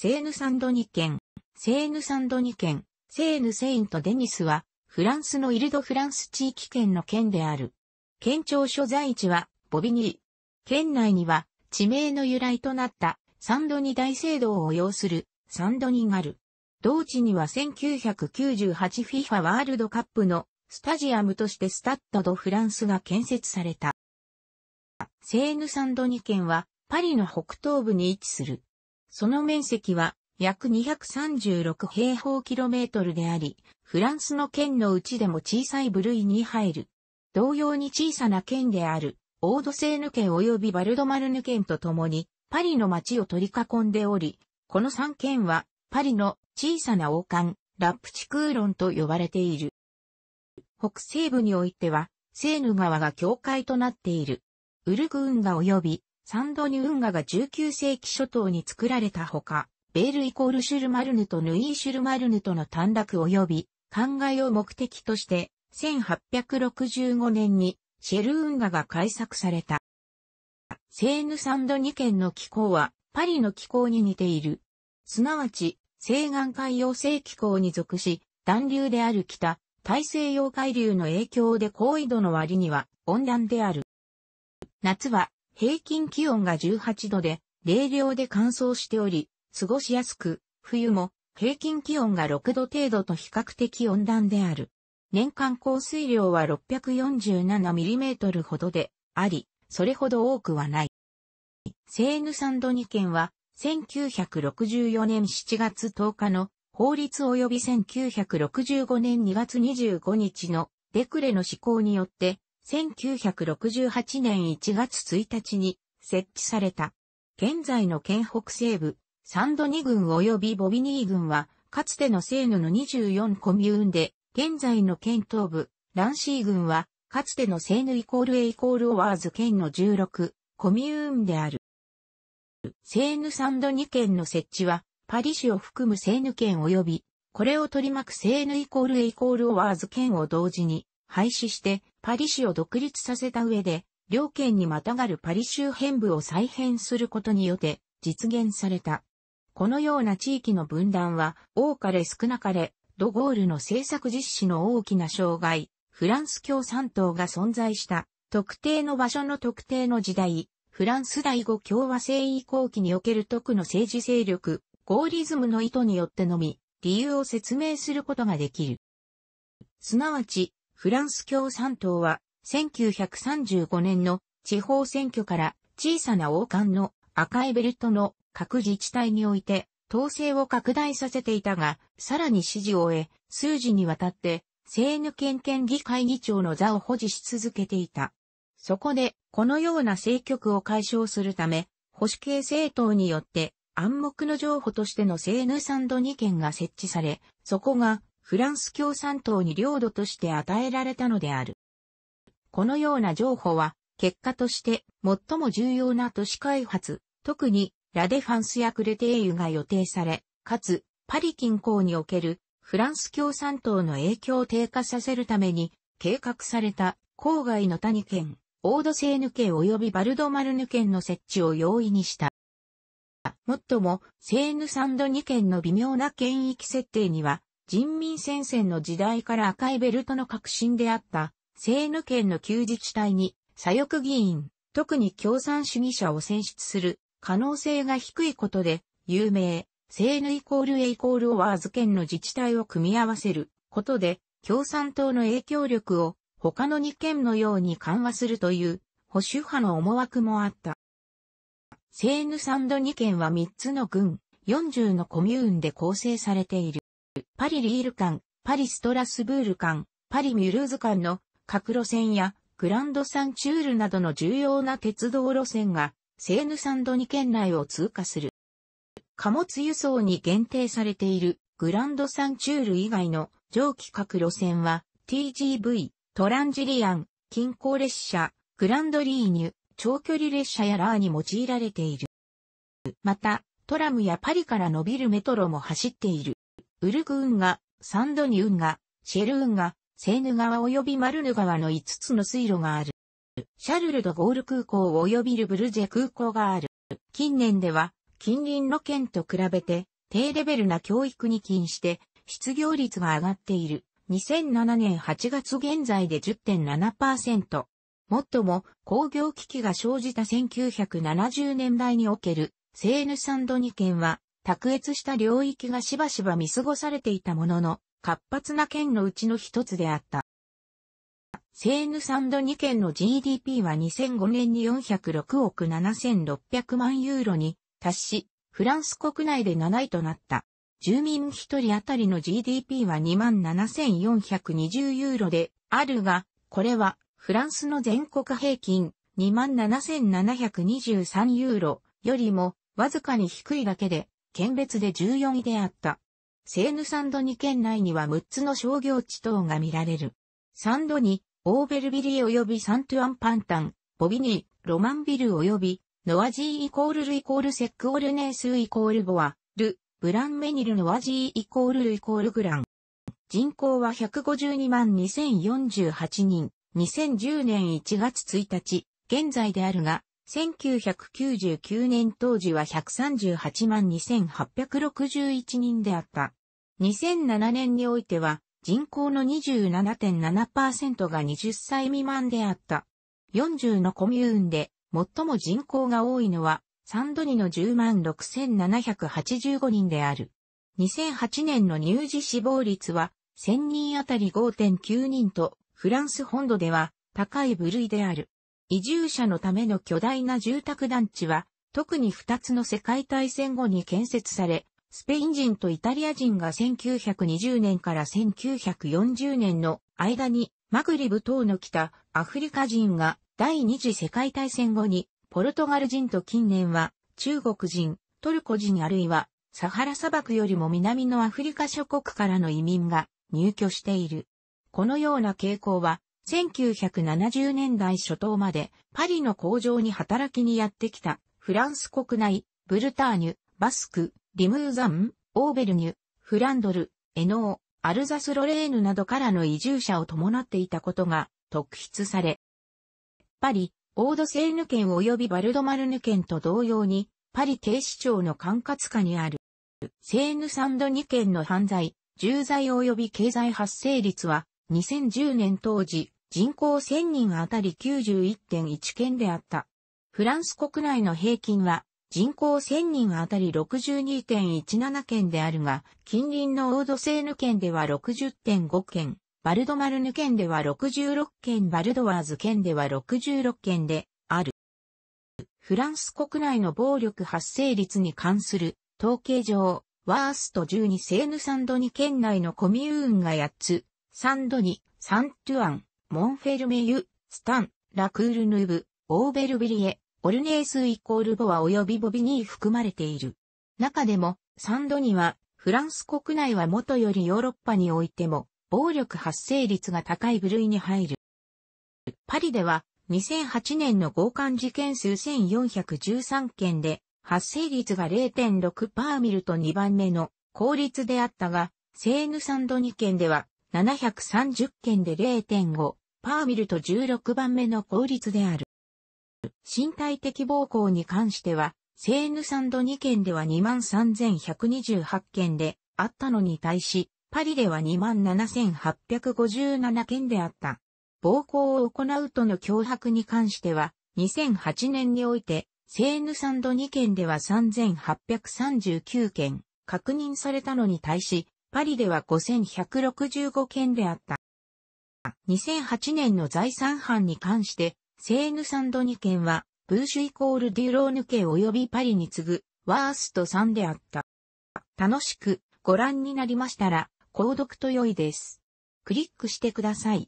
セーヌサンドニ県、セーヌサンドニ県、セーヌセイントデニスは、フランスのイルドフランス地域圏の県である。県庁所在地は、ボビニー。県内には、地名の由来となった、サンドニ大聖堂を要する、サンドニがある。同地には 1998FIFA ワールドカップのスタジアムとしてスタッドドフランスが建設された。セーヌサンドニ県はパリの北東部に位置する。その面積は約236平方キロメートルであり、フランスの県のうちでも小さい部類に入る。同様に小さな県である、オードセーヌ県及びバルドマルヌ県とともに、パリの街を取り囲んでおり、この3県は、パリの小さな王冠、ラップチクーロンと呼ばれている。北西部においては、セーヌ川が境界となっている。ウルグーンが及びサンドニュ運河が19世紀初頭に作られたほか、ベールイコールシュルマルヌとヌイーシュルマルヌとの短絡及び、灌漑を目的として、1865年にシェル運河が開作された。セーヌサンドニ県の気候は、パリの気候に似ている。すなわち、西岸海洋性気候に属し、暖流である北、大西洋海流の影響で高緯度の割には温暖である。夏は平均気温が18度で、冷涼で乾燥しており、過ごしやすく、冬も平均気温が6度程度と比較的温暖である。年間降水量は6 4 7トルほどであり、それほど多くはない。セーヌサンドニ県は、1964年7月10日の法律及び1965年2月25日のデクレの施行によって1968年1月1日に設置された。現在の県北西部、サンドニ郡及びボビニー郡は、かつてのセーヌの24コミューンで、現在の県東部、ランシー郡は、かつてのセーヌイコールエイコールオワーズ県の16コミューンである。セーヌサンドニ県の設置は、パリ市を含むセーヌ県及び、これを取り巻くセーヌイコールエイコールオワーズ県を同時に廃止して、パリ市を独立させた上で、両県にまたがるパリ周辺部を再編することによって実現された。このような地域の分断は、多かれ少なかれ、ドゴールの政策実施の大きな障害、フランス共産党が存在した、特定の場所の特定の時代、フランス第五共和制移行期における特の政治勢力、ゴーリズムの意図によってのみ、理由を説明することができる。すなわち、フランス共産党は、1935年の地方選挙から小さな王冠の赤いベルトの各自治体において、統制を拡大させていたが、さらに支持を得、数時にわたって、セーヌ県県議会議長の座を保持し続けていた。そこで、このような政局を解消するため、保守系政党によって暗黙の情報としてのセーヌサンド2県が設置され、そこがフランス共産党に領土として与えられたのである。このような譲歩は、結果として最も重要な都市開発、特にラデファンスやクレテーユが予定され、かつパリ近郊におけるフランス共産党の影響を低下させるために計画された郊外の谷県、オードセーヌ県及びバルドマルヌ県の設置を容易にした。もっとも、セーヌサンド2県の微妙な県域設定には人民戦線の時代から赤いベルトの革新であった、ーヌ県の旧自治体に、左翼議員、特に共産主義者を選出する可能性が低いことで、有名、ーヌイコールエイコールオワーズ県の自治体を組み合わせることで、共産党の影響力を他の2県のように緩和するという保守派の思惑もあった。セーヌサンド2県は3つの郡、40のコミューンで構成されている。パリリール間、パリストラスブール間、パリミュルーズ間の各路線やグランドサンチュールなどの重要な鉄道路線がセーヌサンドニ県内を通過する。貨物輸送に限定されているグランドサンチュール以外の蒸気各路線は TGV、トランジリアン、近郊列車、グランドリーニュ、長距離列車やラーに用いられている。また、トラムやパリから伸びるメトロも走っている。ウルク運河、サンドニ運河、シェル運河、セーヌ川及びマルヌ川の5つの水路がある。シャルルドゴール空港及びルブルジェ空港がある。近年では、近隣の県と比べて、低レベルな教育に禁して、失業率が上がっている。2007年8月現在で10.7%。もっとも、工業危機が生じた1970年代における、セーヌサンドニ県は、卓越した領域がしばしば見過ごされていたものの、活発な県のうちの一つであった。セーヌサンド2県の GDP は2005年に406億7600万ユーロに達し、フランス国内で7位となった。住民1人当たりの GDP は27,420ユーロであるが、これはフランスの全国平均27,723ユーロよりもわずかに低いだけで、県別で14位であった。セーヌサンドニ県内には6つの商業地等が見られる。サンドニ、オーベルビリー及びサントゥアンパンタン、ボビニー、ロマンビル及び、ノアジーイコールルイコールセックオルネースイコールボア、ル、ブランメニルノアジーイコールルイコールグラン。人口は152万2048人、2010年1月1日、現在であるが、1999年当時は138万2861人であった。2007年においては人口の27.7%が20歳未満であった。40のコミューンで最も人口が多いのはサンドニの10万6785人である。2008年の乳児死亡率は1000人あたり5.9人とフランス本土では高い部類である。移住者のための巨大な住宅団地は、特に2つの世界大戦後に建設され、スペイン人とイタリア人が1920年から1940年の間にマグリブ等の北アフリカ人が第二次世界大戦後にポルトガル人と近年は中国人、トルコ人あるいはサハラ砂漠よりも南のアフリカ諸国からの移民が入居している。このような傾向は1970年代初頭までパリの工場に働きにやってきたフランス国内、ブルターニュ、バスク、リムーザン、オーベルニュ、フランドル、エノー、アルザスロレーヌなどからの移住者を伴っていたことが特筆され、パリ、オードセーヌ県及びバルドマルヌ県と同様に、パリ警視庁の管轄下にある、セーヌサンド2県の犯罪、重罪及び経済発生率は、2010年当時、人口1000人あたり91.1件であった。フランス国内の平均は人口1000人あたり62.17件であるが、近隣のオードセーヌ県では60.5件、バルドマルヌ県では66件、バルドワーズ県では66件である。フランス国内の暴力発生率に関する統計上、ワースト12セーヌサンドニ県内のコミューンが8つ、サンドニ、サントゥアン、モンフェルメユ、スタン、ラクールヌーブ、オーベルビリエ、オルネースイコールボア及びボビニー含まれている。中でも、サンドには、フランス国内は元よりヨーロッパにおいても、暴力発生率が高い部類に入る。パリでは、2008年の強姦事件数1413件で、発生率が0.6%ミルと2番目の効率であったが、セーヌサンドニ県では730件で0.5、パーミルと16番目の効率である。身体的暴行に関しては、セーヌサンド2件では23,128件であったのに対し、パリでは27,857件であった。暴行を行うとの脅迫に関しては、2008年において、セーヌサンド2件では3839件確認されたのに対し、パリでは5165件であった。2008年の財産犯に関して、セーヌ・サンド2件は、ブーシュイコール・デュローヌ家及びパリに次ぐ、ワースト3であった。楽しくご覧になりましたら、購読と良いです。クリックしてください。